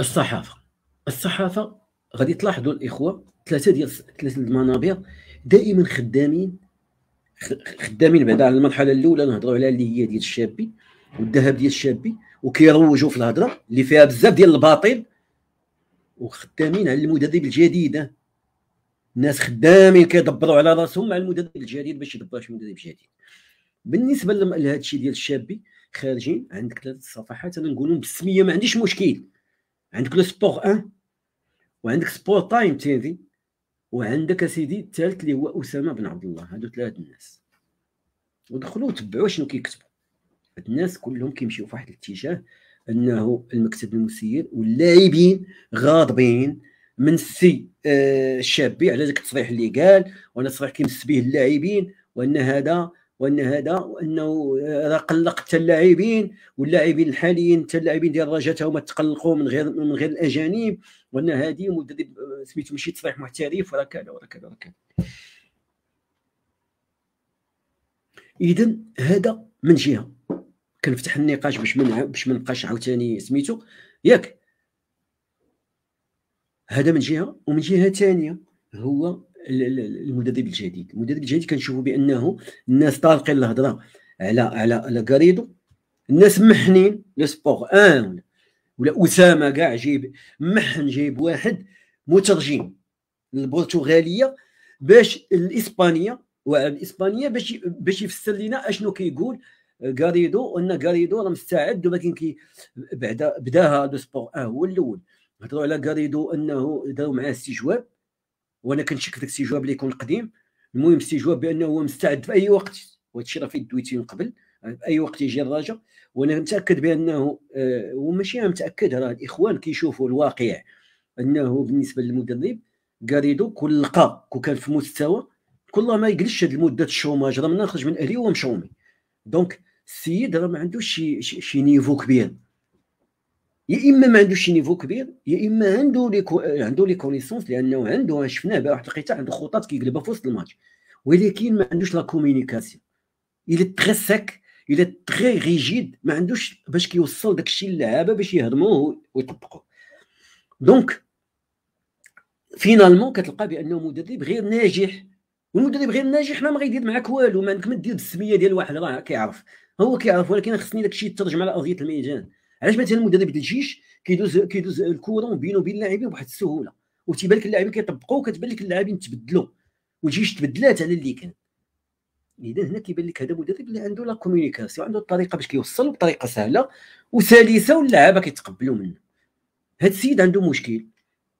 الصحافه الصحافه غادي تلاحظوا الاخوه ثلاثه ديال ثلاثه المنابر دائما خدامين خدامين بعدا على المرحله الاولى نهضروا على اللي هي ديال الشابي والذهب ديال الشابي وكيروجوا في الهضره اللي فيها بزاف ديال الباطل وخدامين على المدرب الجديد الناس خدامين كيدبروا على راسهم مع المدرب الجديد باش يدبروا شي مدرب جديد بالنسبه لهذا الشيء ديال الشابي خارجين عندك ثلاث صفحات انا نقولهم بالسميه ما عنديش مشكل عندك لو سبور 1 وعندك سبور تايم تيفي وعندك اسيدي الثالث اللي هو اسامه بن عبد الله هادو ثلاثه الناس ودخلوا تبعوا شنو كيكتبوا هاد الناس كلهم كيمشيو في واحد الاتجاه انه المكتب المسير واللاعبين غاضبين من السي آه، الشابي على ذاك التصريح اللي قال وانا التصريح كيمس به اللاعبين وان هذا وان هذا وانه اذا آه، قلقت اللاعبين واللاعبين الحاليين حتى اللاعبين ديال الرجاء هما تقلقوا من غير من غير الاجانب وان هذه مدرب آه، سميتو ماشي تصريح محترف ولا كذا ولا كذا ولا كذا اذا هذا من جهه كنفتح النقاش باش من باش ما نبقاش عاوتاني سميتو ياك هذا من جهه ومن جهه ثانيه هو المدرب الجديد المدرب الجديد كنشوفوا بانه الناس طالقين الهضره على على على كاريدو الناس محنين لو سبور ان ولا اسامه كاع جيب محن جيب واحد مترجم البرتغاليه باش الاسبانيه والاسبانيه باش باش يفسر لنا اشنو كيقول غاريدو ان غاريدو راه مستعد ولكن كي بعد بداها لو سبور ان هو الاول هضروا على غاريدو انه داروا معاه استجواب وانا كنشك في داك جواب اللي يكون قديم المهم جواب بانه هو مستعد في اي وقت وهذا الشيء راه فيه دويتي من قبل في اي وقت يجي الرجاء وانا متاكد بانه آه، وماشي وماشي متاكد راه الاخوان كيشوفوا الواقع انه بالنسبه للمدرب غاريدو كون لقى كون كان في مستوى كل ما يجلسش هذه المده الشوماج راه من خرج من الاهلي هو مشومي دونك السيد راه ما عندوش شي, شي, شي نيفو كبير يا اما ما عندوش شي نيفو كبير يا اما عنده لي عنده لي كونيسونس لانه عنده شفناه واحد لقيته عنده خطط كيقلبها في وسط الماتش ولكن ما عندوش لا كومينيكاسيون الى تري سيك الى تري ريجيد ما عندوش باش كيوصل داك الشيء للعابه باش يهضموه ويطبقوه دونك فينالمون كتلقى بانه مدرب غير ناجح والمدرب غير ناجح ما غيدير معاك والو ما عندك ما دير بالسميه ديال واحد راه كيعرف هو كيعرف ولكن خصني داك الشيء يترجم على ارضيه الميدان علاش مثلا المدرب ديال الجيش كيدوز كيدوز الكره بينه وبين اللاعبين بواحد السهوله وتيبان لك اللاعبين كيطبقوا وكتبان لك اللاعبين تبدلوا والجيش تبدلات على اللي كان اذا هنا كيبان لك هذا مدرب اللي عنده لا كوميونيكاسيون عنده الطريقه باش كيوصل بطريقه سهله وسلسه واللعابه كيتقبلوا منه هذا السيد عنده مشكل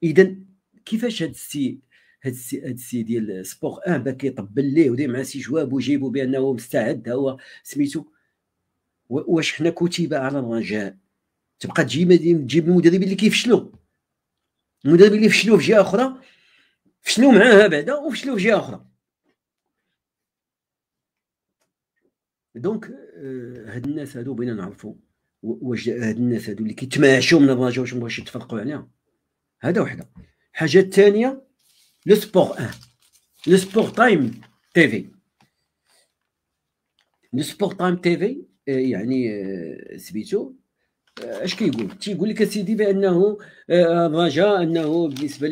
اذا كيفاش هذا السيد هاد السي هاد السي ديال سبور ان آه باك كيطبل ليه وداير معاه سي جواب وجيبو بانه مستعد هو سميتو واش حنا كتب على الرجاء تبقى تجيب تجيب المدربين اللي كيفشلوا المدربين اللي فشلوا في جهه اخرى فشلوا معاها بعدا وفشلوا في جهه اخرى دونك آه، هاد الناس هادو بغينا نعرفوا واش هاد الناس هادو اللي كيتماشوا من الرجاء واش مبغاوش يتفرقوا عليها هذا وحده الحاجه الثانيه لو سبور ان لو سبور تايم تي في لو سبور تايم تي في آه، يعني آه، سميتو اش كيقول كي تيقول لك اسيدي بانه الرجاء آه، انه بالنسبه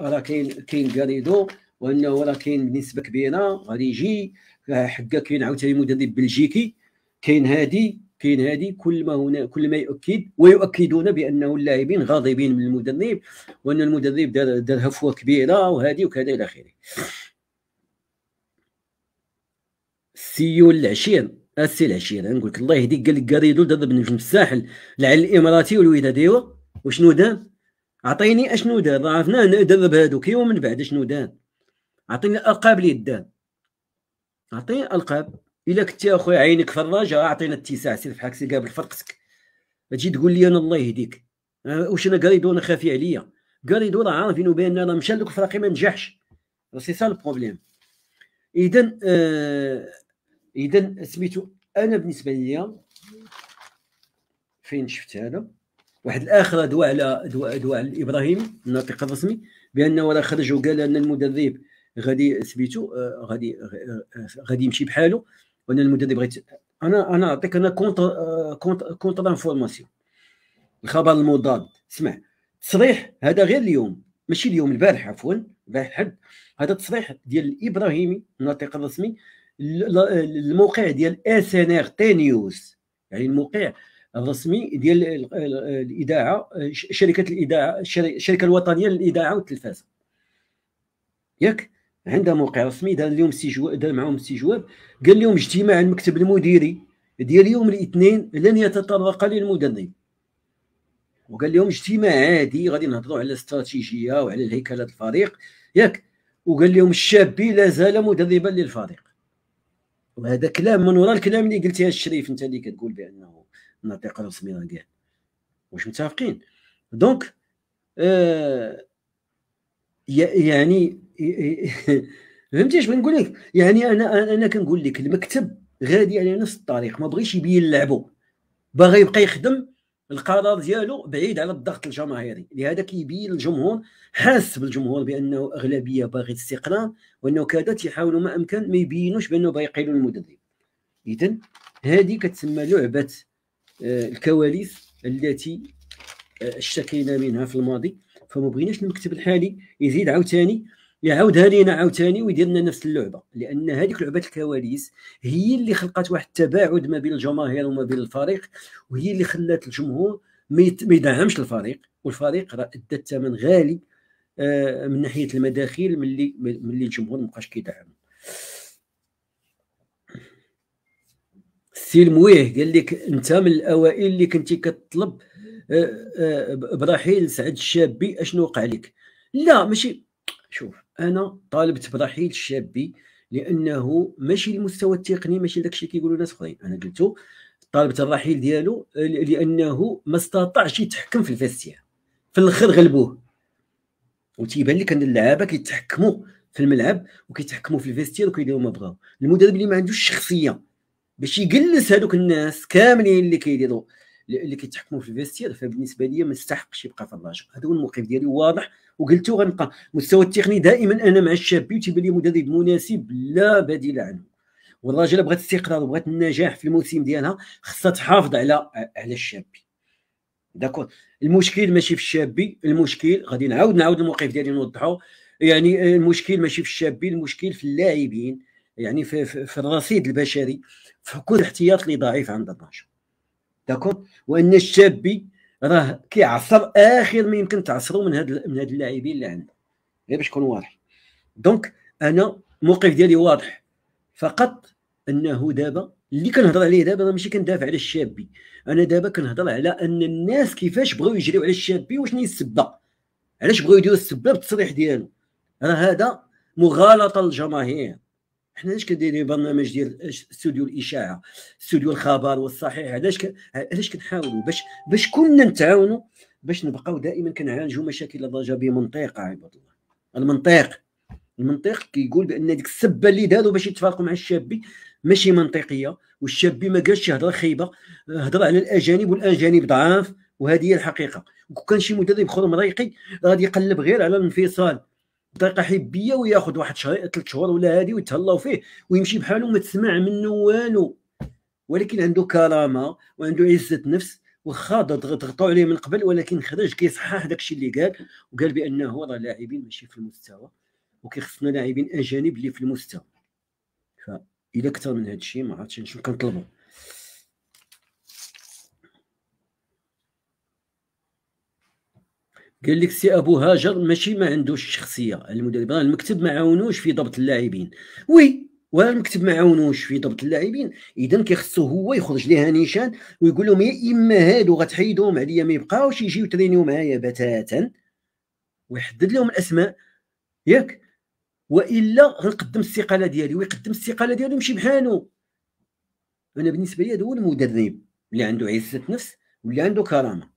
راه كاين كاين غاريدو وانه راه كاين بنسبه كبيره غادي يجي حقا كاين عاوتاني مدرب بلجيكي كاين هادي كاين هادي كل ما هنا كل ما يؤكد ويؤكدون بانه اللاعبين غاضبين من المدرب وان المدرب دار دار هفوه كبيره وهادي وكذا الى اخره سيو العشير السي العشيره نقول لك الله يهديك قال لك قريدو ضرب نجم الساحل لعل الاماراتي والويده ديوا وشنو دار اعطيني اشنو دار ضعفنا درب هادوك ومن بعد شنو دار اعطيني الالقاب اللي دار اعطيني القاب الا كنتي اخويا عينك في الرجاء اعطينا اتساع سير فحالك سير قابل فرقسك تجي تقول لي انا الله يهديك أه، واش انا قريدو انا خافي عليا قريدو راه عارفين بان راه مشى لك فراقي ما نجحش سي سا البروبليم اذا آه اذا سميتو انا بالنسبه ليا فين شفت هذا واحد الاخر دواء على دواء دواء على ابراهيم الناطق الرسمي بانه راه خرج وقال ان المدرب غادي سميتو آه، غادي آه، آه، غادي يمشي بحاله وان المدرب بغيت انا انا نعطيك انا كونتر كونتر كونتر انفورماسيون الخبر المضاد اسمع تصريح هذا غير اليوم ماشي اليوم البارح عفوا البارح حد هذا التصريح ديال الابراهيمي الناطق الرسمي الموقع ديال اس ان ار تي نيوز يعني الموقع الرسمي ديال الاذاعه شركه الاذاعه الشركه الوطنيه للاذاعه والتلفاز ياك عندها موقع رسمي دار لهم استجواب دار سي استجواب قال لهم اجتماع المكتب المديري ديال يوم الاثنين لن يتطرق للمدرب وقال لهم اجتماع عادي غادي نهضروا على الاستراتيجيه وعلى الهيكله الفريق ياك وقال لهم الشابي لا زال مدربا للفريق وهذا كلام من وراء الكلام اللي قلتيه الشريف انت اللي كتقول بانه نعطيق رسمينا كاع واش متفقين دونك آه يعني فهمتي اش بنقول لك يعني انا انا كنقول لك المكتب غادي على نفس الطريق ما بغيش يبين لعبو باغي يبقى يخدم القرار ديالو بعيد على الضغط الجماهيري لهذا كيبين الجمهور حاس بالجمهور بانه اغلبيه باغي الاستقرار وانه كذا تيحاولوا ما امكن ما يبينوش بانه باغي يقيلوا المدرب اذا هذه كتسمى لعبه آه، الكواليس التي آه، اشتكينا منها في الماضي فما بغيناش المكتب الحالي يزيد عاوتاني يعاودها لينا عاوتاني ويدير لنا نفس اللعبه لان هذيك لعبه الكواليس هي اللي خلقت واحد التباعد ما بين الجماهير وما بين الفريق وهي اللي خلات الجمهور ما يدعمش الفريق والفريق راه ادى الثمن غالي آه، من ناحيه المداخيل ملي ملي الجمهور مابقاش كيدعم سي المويه قال لك انت من الاوائل اللي كنتي كتطلب آه، آه، برحيل سعد الشابي اشنو وقع لك لا ماشي شوف انا طالبت برحيل شابي لانه ماشي المستوى التقني ماشي داك الشيء كيقولوا ناس اخرين انا قلت طالبت الرحيل ديالو لانه ما استطاعش يتحكم في الفاستيا في الاخر غلبوه وتيبان لك ان اللعابه كيتحكموا في الملعب وكيتحكموا في الفيستير وكيديروا ما بغاو المدرب اللي ما عندوش الشخصيه باش يجلس هذوك الناس كاملين اللي كيديروا اللي كيتحكموا في الفيستير فبالنسبه لي ما يستحقش يبقى في الرجاء هذا هو الموقف ديالي واضح وقلتو غنبقى المستوى التقني دائما انا مع الشابي تيبان لي مدرب مناسب لا بديل عنه والراجل بغات الاستقرار وبغات النجاح في الموسم ديالها خصها تحافظ على على الشابي داكور المشكل ماشي في الشابي المشكل غادي نعاود نعاود الموقف ديالي نوضحه يعني المشكل ماشي في الشابي المشكل في اللاعبين يعني في, في, في الرصيد البشري في كل احتياط اللي ضعيف عند الناشط داكور وان الشابي راه كيعصر اخر ما يمكن تعصرو من هاد من هاد اللاعبين اللي عندنا غير باش يكون واضح دونك انا الموقف ديالي واضح فقط انه دابا اللي كنهضر عليه دابا راه ماشي كندافع على الشابي انا دابا كنهضر على ان الناس كيفاش بغاو يجريو على الشابي وشنو السبه علاش بغاو يديروا السبه بالتصريح ديالو راه هذا مغالطه للجماهير حنا علاش كنديروا برنامج ديال استوديو الاشاعه استوديو الخبر والصحيح علاش علاش كنحاولوا باش باش كلنا نتعاونوا باش نبقاو دائما كنعالجوا مشاكل الضجه بمنطقه عباد الله المنطق المنطق كيقول بان ديك السبه اللي داروا باش يتفارقوا مع الشابي ماشي منطقيه والشابي ما قالش هضره خايبه هضر على الاجانب والاجانب ضعاف وهذه هي الحقيقه وكان شي مدرب اخر مريقي غادي يقلب غير على الانفصال بطريقه حبيه وياخذ واحد شهر ثلاث شهور ولا هادي ويتهلاو فيه ويمشي بحاله ما تسمع منه والو ولكن عنده كرامه وعنده عزه نفس وخا ضغطوا عليه من قبل ولكن خرج كيصحح داكشي اللي قال وقال بانه راه لاعبين ماشي في المستوى وكيخصنا لاعبين اجانب اللي في المستوى فاذا اكثر من هذا الشيء ما عرفتش شنو كنطلبوا قال لك سي ابو هاجر ماشي ما عندوش شخصيه المدرب راه المكتب ما عاونوش في ضبط اللاعبين وي ولا المكتب ما عاونوش في ضبط اللاعبين اذا كيخصو هو يخرج ليها نيشان ويقول لهم يا اما هادو غتحيدوهم عليا ما يبقاوش يجيو ترينيو معايا بتاتا ويحدد لهم الاسماء ياك والا غنقدم الاستقاله ديالي ويقدم الاستقاله ديالو يمشي بحالو انا بالنسبه لي هذا هو المدرب اللي عنده عزه نفس واللي عنده كرامه